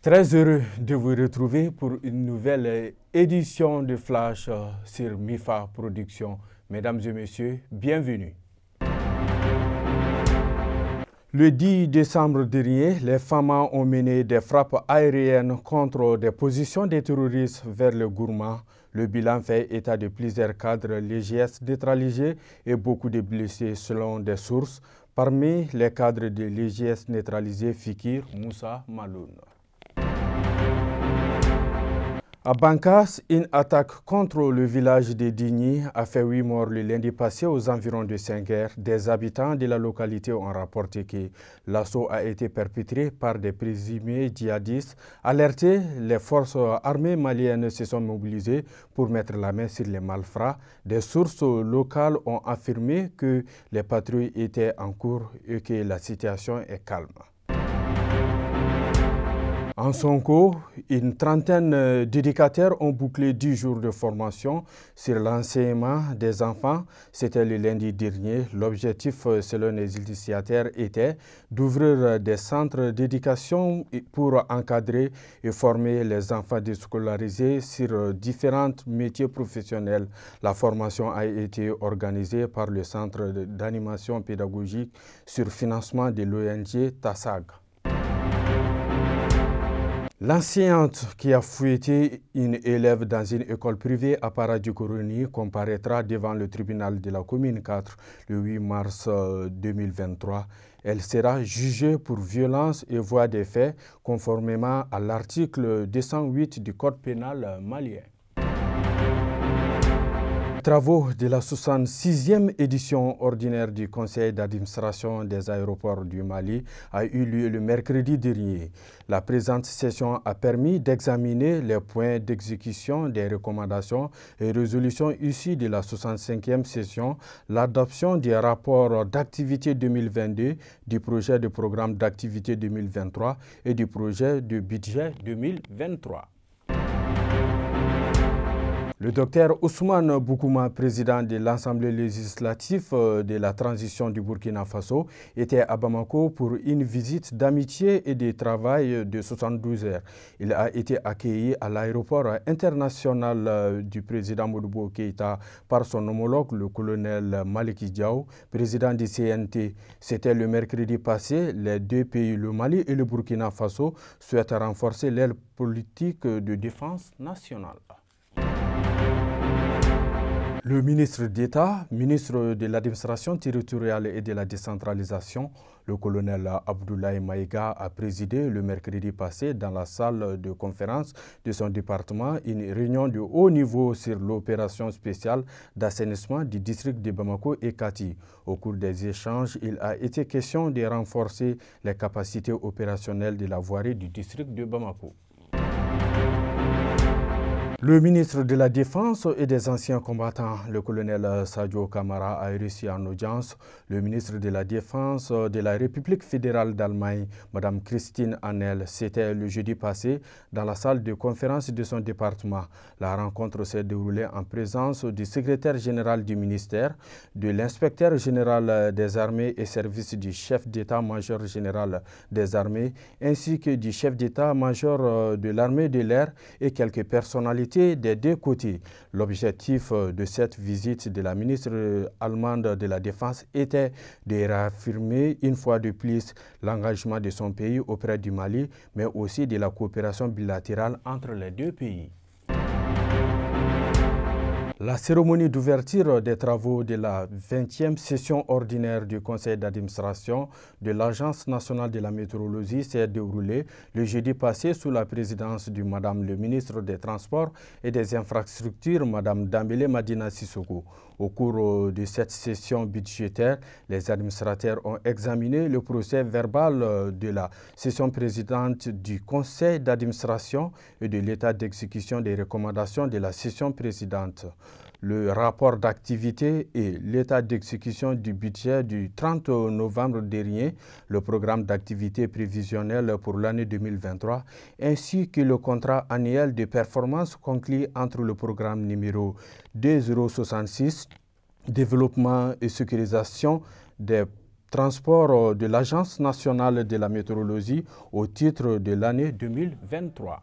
Très heureux de vous retrouver pour une nouvelle édition de Flash euh, sur MIFA Production, Mesdames et messieurs, bienvenue. Le 10 décembre dernier, les FAMA ont mené des frappes aériennes contre des positions des terroristes vers le Gourma. Le bilan fait état de plusieurs cadres l'EGS neutralisés et beaucoup de blessés selon des sources. Parmi les cadres de l'EGS neutralisés, Fikir Moussa Maloun. À Bankas, une attaque contre le village de Digny a fait huit morts le lundi passé aux environs de Saint-Guerre. Des habitants de la localité ont rapporté que l'assaut a été perpétré par des présumés djihadistes. Alertés, les forces armées maliennes se sont mobilisées pour mettre la main sur les malfrats. Des sources locales ont affirmé que les patrouilles étaient en cours et que la situation est calme. En cours, une trentaine euh, d'éducateurs ont bouclé 10 jours de formation sur l'enseignement des enfants. C'était le lundi dernier. L'objectif, euh, selon les initiateurs, était d'ouvrir euh, des centres d'éducation pour encadrer et former les enfants déscolarisés sur différents métiers professionnels. La formation a été organisée par le Centre d'animation pédagogique sur financement de l'ONG TASAG. L'ancienne qui a fouetté une élève dans une école privée à Paradis-Coronie comparaîtra devant le tribunal de la commune 4 le 8 mars 2023. Euh, Elle sera jugée pour violence et voie des faits conformément à l'article 208 du Code pénal malien. Travaux de la 66e édition ordinaire du Conseil d'administration des aéroports du Mali a eu lieu le mercredi dernier. La présente session a permis d'examiner les points d'exécution des recommandations et résolutions issues de la 65e session, l'adoption des rapports d'activité 2022, du projet de programme d'activité 2023 et du projet de budget 2023. Le docteur Ousmane Boukouma, président de l'Assemblée législative euh, de la transition du Burkina Faso, était à Bamako pour une visite d'amitié et de travail de 72 heures. Il a été accueilli à l'aéroport international euh, du président Modibo Keïta par son homologue, le colonel Maliki Diaw, président du CNT. C'était le mercredi passé. Les deux pays, le Mali et le Burkina Faso, souhaitent renforcer leur politique de défense nationale. Le ministre d'État, ministre de l'administration territoriale et de la décentralisation, le colonel Abdoulaye Maïga a présidé le mercredi passé dans la salle de conférence de son département une réunion de haut niveau sur l'opération spéciale d'assainissement du district de Bamako et Kati. Au cours des échanges, il a été question de renforcer les capacités opérationnelles de la voirie du district de Bamako. Le ministre de la Défense et des anciens combattants, le colonel Sadio Kamara, a réussi en audience le ministre de la Défense de la République fédérale d'Allemagne, Mme Christine Annel. C'était le jeudi passé dans la salle de conférence de son département. La rencontre s'est déroulée en présence du secrétaire général du ministère, de l'inspecteur général des armées et services du chef d'état-major général des armées, ainsi que du chef d'état-major euh, de l'armée de l'air et quelques personnalités des deux côtés. L'objectif euh, de cette visite de la ministre euh, allemande de la Défense était de réaffirmer une fois de plus l'engagement de son pays auprès du Mali, mais aussi de la coopération bilatérale entre les deux pays. La cérémonie d'ouverture des travaux de la 20e session ordinaire du conseil d'administration de l'Agence nationale de la météorologie s'est déroulée le jeudi passé sous la présidence de Madame le ministre des Transports et des Infrastructures, Madame Dambélé Madina Sissoko. Au cours euh, de cette session budgétaire, les administrateurs ont examiné le procès verbal euh, de la session présidente du Conseil d'administration et de l'état d'exécution des recommandations de la session présidente le rapport d'activité et l'état d'exécution du budget du 30 novembre dernier, le programme d'activité prévisionnelle pour l'année 2023, ainsi que le contrat annuel de performance conclu entre le programme numéro 2066, développement et sécurisation des transports de l'Agence nationale de la météorologie au titre de l'année 2023.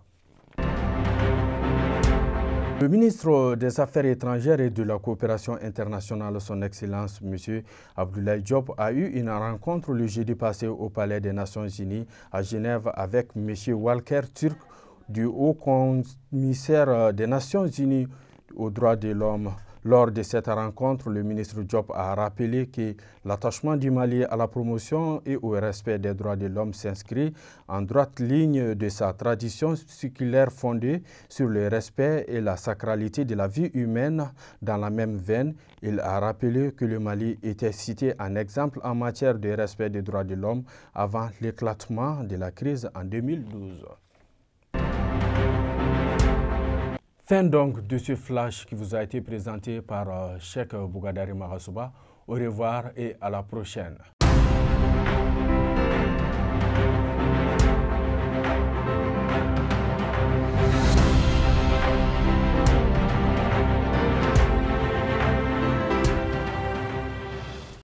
Le ministre des Affaires étrangères et de la coopération internationale, son Excellence M. Abdoulaye Diop, a eu une rencontre le jeudi passé au Palais des Nations Unies à Genève avec M. Walker Turk du Haut Commissaire des Nations Unies aux droits de l'homme lors de cette rencontre, le ministre Diop a rappelé que l'attachement du Mali à la promotion et au respect des droits de l'homme s'inscrit en droite ligne de sa tradition circulaire fondée sur le respect et la sacralité de la vie humaine. Dans la même veine, il a rappelé que le Mali était cité en exemple en matière de respect des droits de l'homme avant l'éclatement de la crise en 2012. Fin donc de ce flash qui vous a été présenté par euh, Cheikh Bougadari Marasuba. Au revoir et à la prochaine.